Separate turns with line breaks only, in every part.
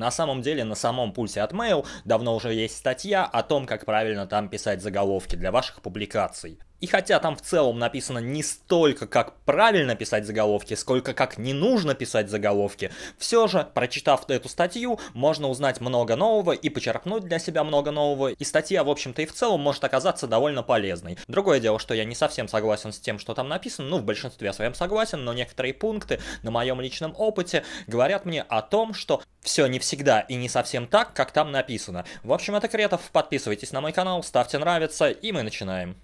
На самом деле, на самом пульсе от Mail давно уже есть статья о том, как правильно там писать заголовки для ваших публикаций. И хотя там в целом написано не столько, как правильно писать заголовки, сколько как не нужно писать заголовки, все же, прочитав эту статью, можно узнать много нового и почерпнуть для себя много нового, и статья, в общем-то, и в целом может оказаться довольно полезной. Другое дело, что я не совсем согласен с тем, что там написано, ну, в большинстве своем согласен, но некоторые пункты на моем личном опыте говорят мне о том, что все не всегда и не совсем так, как там написано. В общем, это Кретов, подписывайтесь на мой канал, ставьте нравится, и мы начинаем.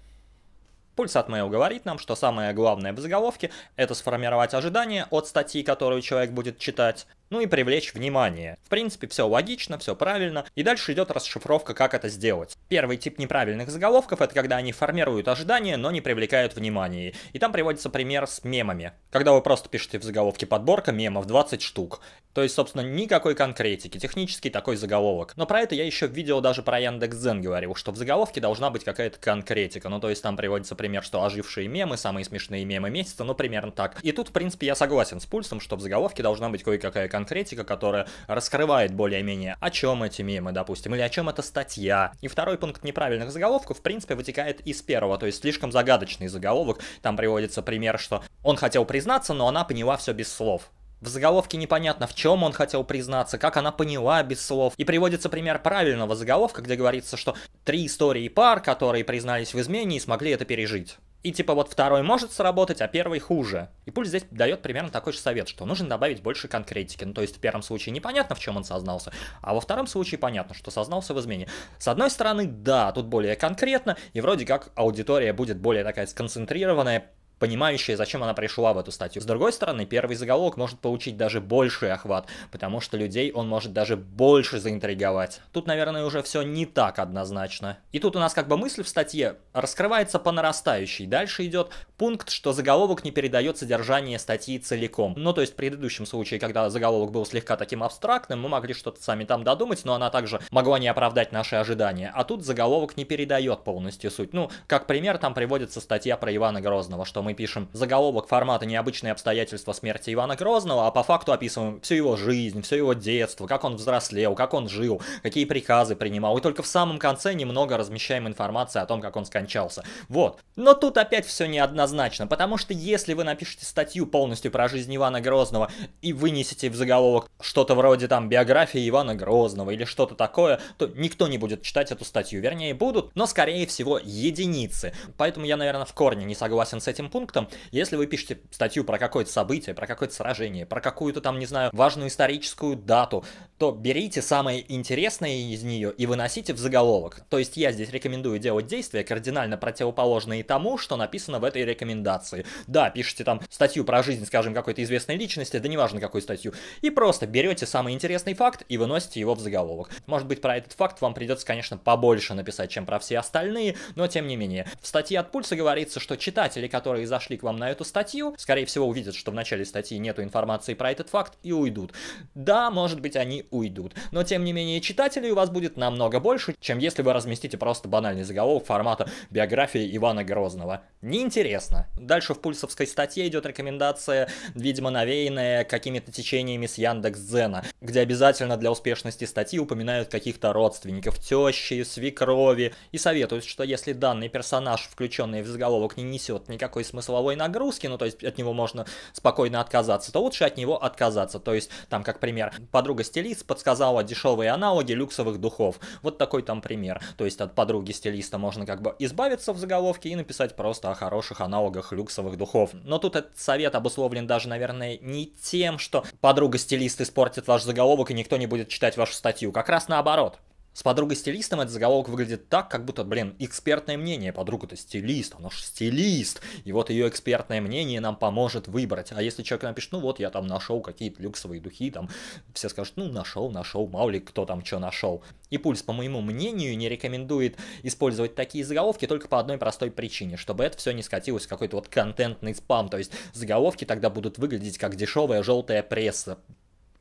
Пульсат Mail говорит нам, что самое главное в заголовке – это сформировать ожидания от статьи, которую человек будет читать, ну и привлечь внимание. В принципе, все логично, все правильно, и дальше идет расшифровка, как это сделать. Первый тип неправильных заголовков — это когда они формируют ожидания, но не привлекают внимания. И там приводится пример с мемами. Когда вы просто пишете в заголовке подборка мемов 20 штук. То есть, собственно, никакой конкретики, технический такой заголовок. Но про это я еще в видео даже про Яндекс.Дзен говорил, что в заголовке должна быть какая-то конкретика. Ну, то есть там приводится пример, что ожившие мемы, самые смешные мемы месяца, ну, примерно так. И тут, в принципе, я согласен с Пульсом, что в заголовке должна быть кое-какая конкретика конкретика, которая раскрывает более-менее, о чем эти мемы, допустим, или о чем эта статья. И второй пункт неправильных заголовков, в принципе, вытекает из первого, то есть слишком загадочный заголовок. Там приводится пример, что он хотел признаться, но она поняла все без слов. В заголовке непонятно, в чем он хотел признаться, как она поняла без слов. И приводится пример правильного заголовка, где говорится, что три истории пар, которые признались в измене и смогли это пережить. И типа вот второй может сработать, а первый хуже. И пульс здесь дает примерно такой же совет, что нужно добавить больше конкретики. Ну то есть в первом случае непонятно, в чем он сознался, а во втором случае понятно, что сознался в измене. С одной стороны, да, тут более конкретно, и вроде как аудитория будет более такая сконцентрированная, понимающая, зачем она пришла в эту статью. С другой стороны, первый заголовок может получить даже больший охват, потому что людей он может даже больше заинтриговать. Тут, наверное, уже все не так однозначно. И тут у нас как бы мысль в статье раскрывается по нарастающей. Дальше идет пункт, что заголовок не передает содержание статьи целиком. Ну, то есть в предыдущем случае, когда заголовок был слегка таким абстрактным, мы могли что-то сами там додумать, но она также могла не оправдать наши ожидания. А тут заголовок не передает полностью суть. Ну, как пример, там приводится статья про Ивана Грозного, что мы пишем заголовок формата «Необычные обстоятельства смерти Ивана Грозного», а по факту описываем всю его жизнь, все его детство, как он взрослел, как он жил, какие приказы принимал, и только в самом конце немного размещаем информацию о том, как он скончался. Вот. Но тут опять все неоднозначно, потому что если вы напишете статью полностью про жизнь Ивана Грозного и вынесете в заголовок что-то вроде там биографии Ивана Грозного или что-то такое, то никто не будет читать эту статью. Вернее, будут, но скорее всего единицы. Поэтому я, наверное, в корне не согласен с этим пунктом пунктам, если вы пишете статью про какое-то событие, про какое-то сражение, про какую-то там, не знаю, важную историческую дату, то берите самое интересное из нее и выносите в заголовок. То есть я здесь рекомендую делать действия, кардинально противоположные тому, что написано в этой рекомендации. Да, пишите там статью про жизнь, скажем, какой-то известной личности, да неважно какую статью, и просто берете самый интересный факт и выносите его в заголовок. Может быть, про этот факт вам придется, конечно, побольше написать, чем про все остальные, но тем не менее. В статье от Пульса говорится, что читатели, которые которые зашли к вам на эту статью, скорее всего, увидят, что в начале статьи нету информации про этот факт и уйдут. Да, может быть, они уйдут. Но, тем не менее, читателей у вас будет намного больше, чем если вы разместите просто банальный заголовок формата «Биография Ивана Грозного». Неинтересно. Дальше в пульсовской статье идет рекомендация, видимо, навеянная какими-то течениями с Яндекс Яндекс.Дзена, где обязательно для успешности статьи упоминают каких-то родственников, тещи, свекрови, и советуют, что если данный персонаж, включенный в заголовок, не несет никакой смысловой нагрузки, ну то есть от него можно спокойно отказаться, то лучше от него отказаться. То есть, там, как пример, подруга стилист подсказала дешевые аналоги люксовых духов. Вот такой там пример. То есть от подруги стилиста можно как бы избавиться в заголовке и написать просто хороших аналогах люксовых духов. Но тут этот совет обусловлен даже, наверное, не тем, что подруга-стилист испортит ваш заголовок и никто не будет читать вашу статью. Как раз наоборот. С подругой-стилистом этот заголовок выглядит так, как будто, блин, экспертное мнение. Подруга-то стилист, она же стилист. И вот ее экспертное мнение нам поможет выбрать. А если человек напишет, ну вот, я там нашел какие-то люксовые духи, там все скажут, ну нашел, нашел, мало ли кто там что нашел. И Пульс, по моему мнению, не рекомендует использовать такие заголовки только по одной простой причине, чтобы это все не скатилось в какой-то вот контентный спам. То есть заголовки тогда будут выглядеть как дешевая желтая пресса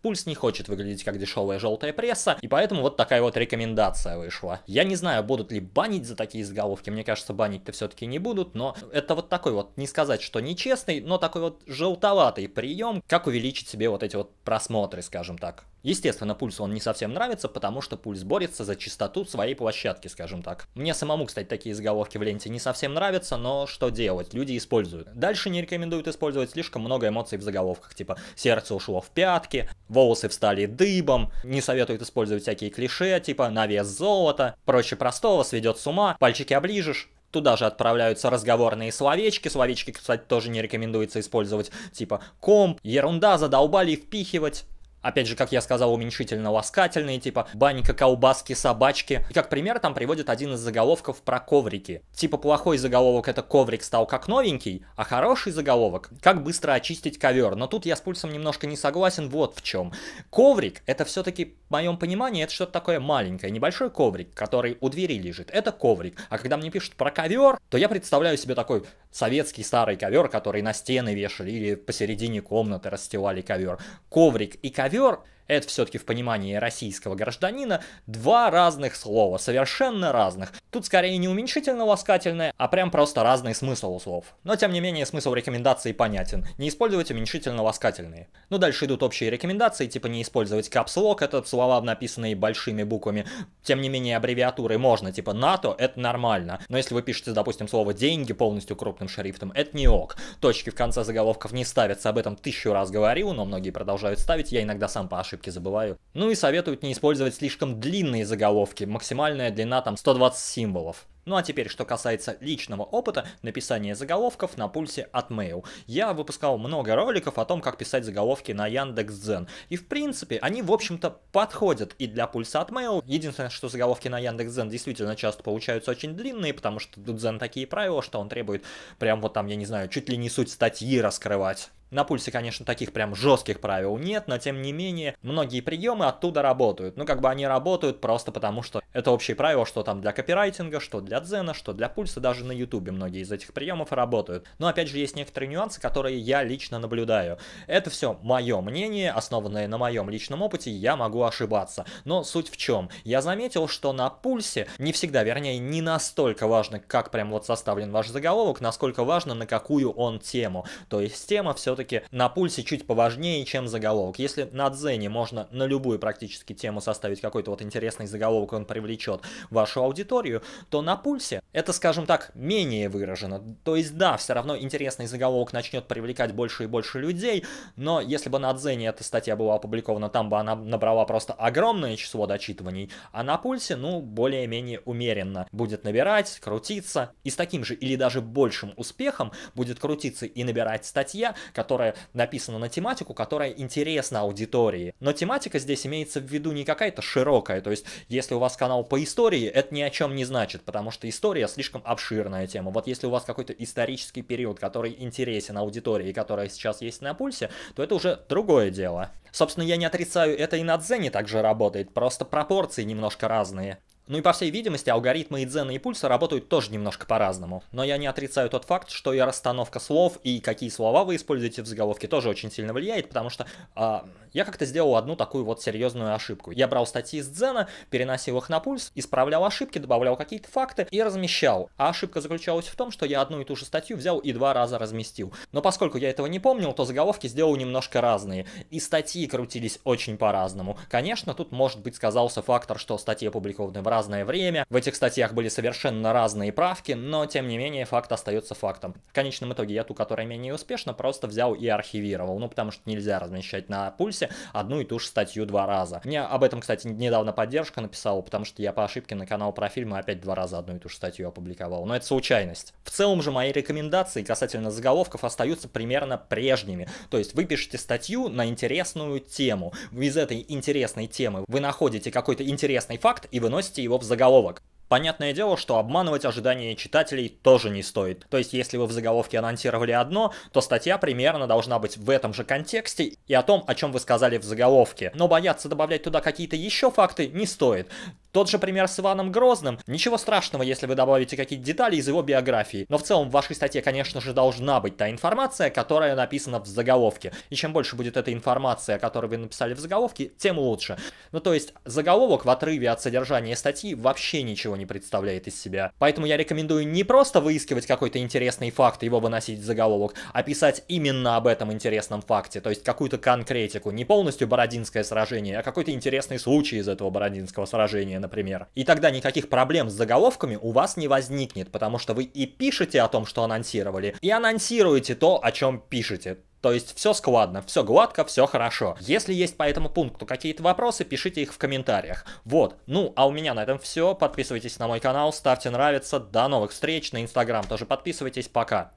Пульс не хочет выглядеть как дешевая желтая пресса, и поэтому вот такая вот рекомендация вышла. Я не знаю, будут ли банить за такие заголовки, мне кажется, банить-то все-таки не будут, но это вот такой вот, не сказать, что нечестный, но такой вот желтоватый прием, как увеличить себе вот эти вот просмотры, скажем так. Естественно, пульс он не совсем нравится, потому что пульс борется за чистоту своей площадки, скажем так. Мне самому, кстати, такие заголовки в ленте не совсем нравятся, но что делать, люди используют. Дальше не рекомендуют использовать слишком много эмоций в заголовках, типа «сердце ушло в пятки», «волосы встали дыбом», не советуют использовать всякие клише, типа «на вес золота», «проще простого», «сведет с ума», «пальчики оближешь», Туда же отправляются разговорные словечки. Словечки, кстати, тоже не рекомендуется использовать. Типа комп, ерунда, задолбали впихивать. Опять же, как я сказал, уменьшительно-ласкательные, типа банька, колбаски, собачки. И как пример там приводит один из заголовков про коврики. Типа плохой заголовок это коврик стал как новенький, а хороший заголовок как быстро очистить ковер. Но тут я с пульсом немножко не согласен, вот в чем. Коврик это все-таки, в моем понимании, это что-то такое маленькое, небольшой коврик, который у двери лежит. Это коврик. А когда мне пишут про ковер, то я представляю себе такой советский старый ковер, который на стены вешали или посередине комнаты расстилали ковер. Коврик и ковер ديور Это все-таки в понимании российского гражданина два разных слова, совершенно разных. Тут скорее не уменьшительно-ласкательное, а прям просто разный смысл у слов. Но тем не менее смысл рекомендации понятен. Не использовать уменьшительно-ласкательные. Ну дальше идут общие рекомендации, типа не использовать капслок, это слова, написанные большими буквами. Тем не менее аббревиатуры можно, типа НАТО это нормально. Но если вы пишете, допустим, слово деньги полностью крупным шрифтом, это не ок. Точки в конце заголовков не ставятся, об этом тысячу раз говорил, но многие продолжают ставить, я иногда сам по ошибке ошибки забываю. Ну и советуют не использовать слишком длинные заголовки, максимальная длина там 120 символов. Ну а теперь, что касается личного опыта написания заголовков на пульсе от Mail. Я выпускал много роликов о том, как писать заголовки на Яндекс.Дзен. И в принципе, они в общем-то подходят и для пульса от Mail. Единственное, что заголовки на Яндекс.Дзен действительно часто получаются очень длинные, потому что Дзен такие правила, что он требует прям вот там, я не знаю, чуть ли не суть статьи раскрывать. На пульсе, конечно, таких прям жестких правил нет, но тем не менее, многие приемы оттуда работают. Ну, как бы они работают просто потому, что это общее правило, что там для копирайтинга, что для дзена, что для пульса, даже на ютубе многие из этих приемов работают. Но, опять же, есть некоторые нюансы, которые я лично наблюдаю. Это все мое мнение, основанное на моем личном опыте, я могу ошибаться. Но суть в чем? Я заметил, что на пульсе не всегда, вернее, не настолько важно, как прям вот составлен ваш заголовок, насколько важно, на какую он тему. То есть тема все все-таки на пульсе чуть поважнее, чем заголовок. Если на Дзене можно на любую практически тему составить какой-то вот интересный заголовок, он привлечет вашу аудиторию, то на пульсе это, скажем так, менее выражено. То есть да, все равно интересный заголовок начнет привлекать больше и больше людей, но если бы на Дзене эта статья была опубликована, там бы она набрала просто огромное число дочитываний, а на пульсе, ну, более-менее умеренно будет набирать, крутиться, и с таким же или даже большим успехом будет крутиться и набирать статья, которая которая написана на тематику, которая интересна аудитории. Но тематика здесь имеется в виду не какая-то широкая, то есть если у вас канал по истории, это ни о чем не значит, потому что история слишком обширная тема. Вот если у вас какой-то исторический период, который интересен аудитории, которая сейчас есть на пульсе, то это уже другое дело. Собственно, я не отрицаю, это и на дзене также работает, просто пропорции немножко разные. Ну и по всей видимости, алгоритмы и дзена, и пульса работают тоже немножко по-разному. Но я не отрицаю тот факт, что и расстановка слов, и какие слова вы используете в заголовке тоже очень сильно влияет, потому что э, я как-то сделал одну такую вот серьезную ошибку. Я брал статьи из дзена, переносил их на пульс, исправлял ошибки, добавлял какие-то факты и размещал. А ошибка заключалась в том, что я одну и ту же статью взял и два раза разместил. Но поскольку я этого не помнил, то заголовки сделал немножко разные. И статьи крутились очень по-разному. Конечно, тут, может быть, сказался фактор, что статьи опубликованы в разное время. В этих статьях были совершенно разные правки, но тем не менее факт остается фактом. В конечном итоге я ту, которая менее успешно, просто взял и архивировал. Ну, потому что нельзя размещать на пульсе одну и ту же статью два раза. Мне об этом, кстати, недавно поддержка написала, потому что я по ошибке на канал про фильмы опять два раза одну и ту же статью опубликовал. Но это случайность. В целом же мои рекомендации касательно заголовков остаются примерно прежними. То есть вы пишете статью на интересную тему. Из этой интересной темы вы находите какой-то интересный факт и выносите его в заголовок. Понятное дело, что обманывать ожидания читателей тоже не стоит. То есть, если вы в заголовке анонсировали одно, то статья примерно должна быть в этом же контексте и о том, о чем вы сказали в заголовке. Но бояться добавлять туда какие-то еще факты не стоит. Тот же пример с Иваном Грозным. Ничего страшного, если вы добавите какие-то детали из его биографии. Но в целом в вашей статье, конечно же, должна быть та информация, которая написана в заголовке. И чем больше будет эта информация, которую вы написали в заголовке, тем лучше. Ну то есть заголовок в отрыве от содержания статьи вообще ничего не представляет из себя. Поэтому я рекомендую не просто выискивать какой-то интересный факт и его выносить в заголовок, а писать именно об этом интересном факте, то есть какую-то конкретику, не полностью Бородинское сражение, а какой-то интересный случай из этого Бородинского сражения, например. И тогда никаких проблем с заголовками у вас не возникнет, потому что вы и пишете о том, что анонсировали, и анонсируете то, о чем пишете. То есть все складно, все гладко, все хорошо. Если есть по этому пункту какие-то вопросы, пишите их в комментариях. Вот. Ну, а у меня на этом все. Подписывайтесь на мой канал, ставьте нравится. До новых встреч на Инстаграм тоже подписывайтесь. Пока.